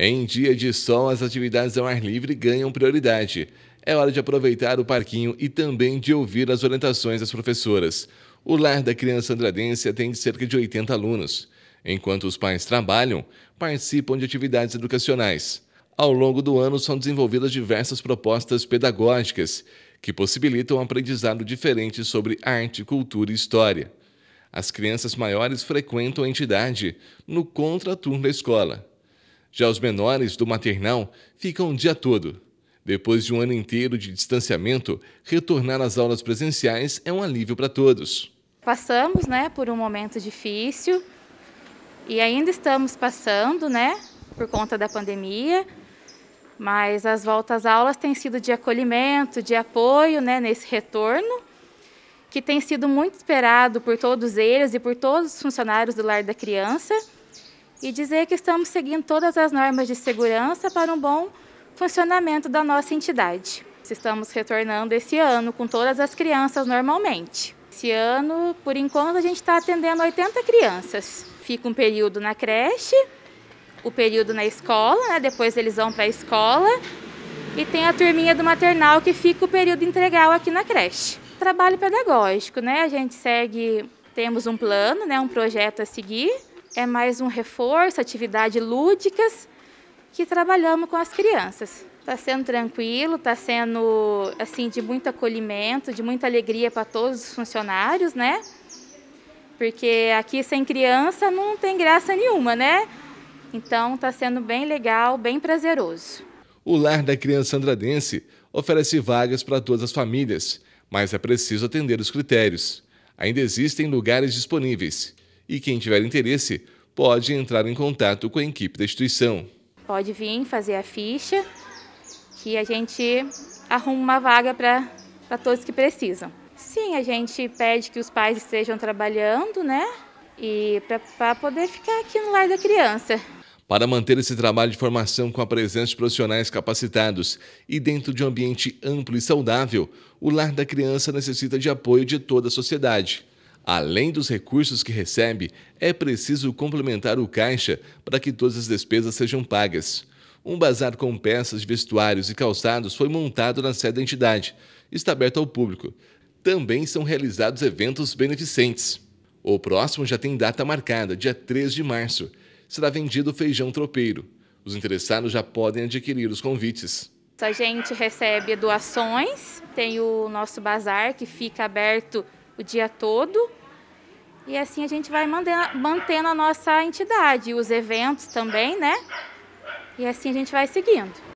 Em dia de sol, as atividades ao ar livre ganham prioridade. É hora de aproveitar o parquinho e também de ouvir as orientações das professoras. O lar da criança andradense atende cerca de 80 alunos. Enquanto os pais trabalham, participam de atividades educacionais. Ao longo do ano, são desenvolvidas diversas propostas pedagógicas que possibilitam um aprendizado diferente sobre arte, cultura e história. As crianças maiores frequentam a entidade no contraturno da escola. Já os menores do maternal ficam o dia todo. Depois de um ano inteiro de distanciamento, retornar às aulas presenciais é um alívio para todos. Passamos, né, por um momento difícil e ainda estamos passando, né, por conta da pandemia, mas as voltas às aulas têm sido de acolhimento, de apoio, né, nesse retorno, que tem sido muito esperado por todos eles e por todos os funcionários do Lar da Criança e dizer que estamos seguindo todas as normas de segurança para um bom funcionamento da nossa entidade. Estamos retornando esse ano com todas as crianças normalmente. Esse ano, por enquanto, a gente está atendendo 80 crianças. Fica um período na creche, o período na escola, né? depois eles vão para a escola, e tem a turminha do maternal que fica o período integral aqui na creche. Trabalho pedagógico, né? A gente segue, temos um plano, né? um projeto a seguir, é mais um reforço, atividades lúdicas que trabalhamos com as crianças. Está sendo tranquilo, está sendo assim de muito acolhimento, de muita alegria para todos os funcionários, né? Porque aqui sem criança não tem graça nenhuma, né? Então está sendo bem legal, bem prazeroso. O Lar da Criança Andradense oferece vagas para todas as famílias, mas é preciso atender os critérios. Ainda existem lugares disponíveis e quem tiver interesse pode entrar em contato com a equipe da instituição. Pode vir fazer a ficha que a gente arruma uma vaga para todos que precisam. Sim, a gente pede que os pais estejam trabalhando, né? E para poder ficar aqui no lar da criança. Para manter esse trabalho de formação com a presença de profissionais capacitados e dentro de um ambiente amplo e saudável, o Lar da Criança necessita de apoio de toda a sociedade. Além dos recursos que recebe, é preciso complementar o caixa para que todas as despesas sejam pagas. Um bazar com peças de vestuários e calçados foi montado na sede da entidade. Está aberto ao público. Também são realizados eventos beneficentes. O próximo já tem data marcada, dia 3 de março. Será vendido feijão tropeiro. Os interessados já podem adquirir os convites. A gente recebe doações, tem o nosso bazar que fica aberto o dia todo e assim a gente vai mantendo, mantendo a nossa entidade, os eventos também, né? E assim a gente vai seguindo.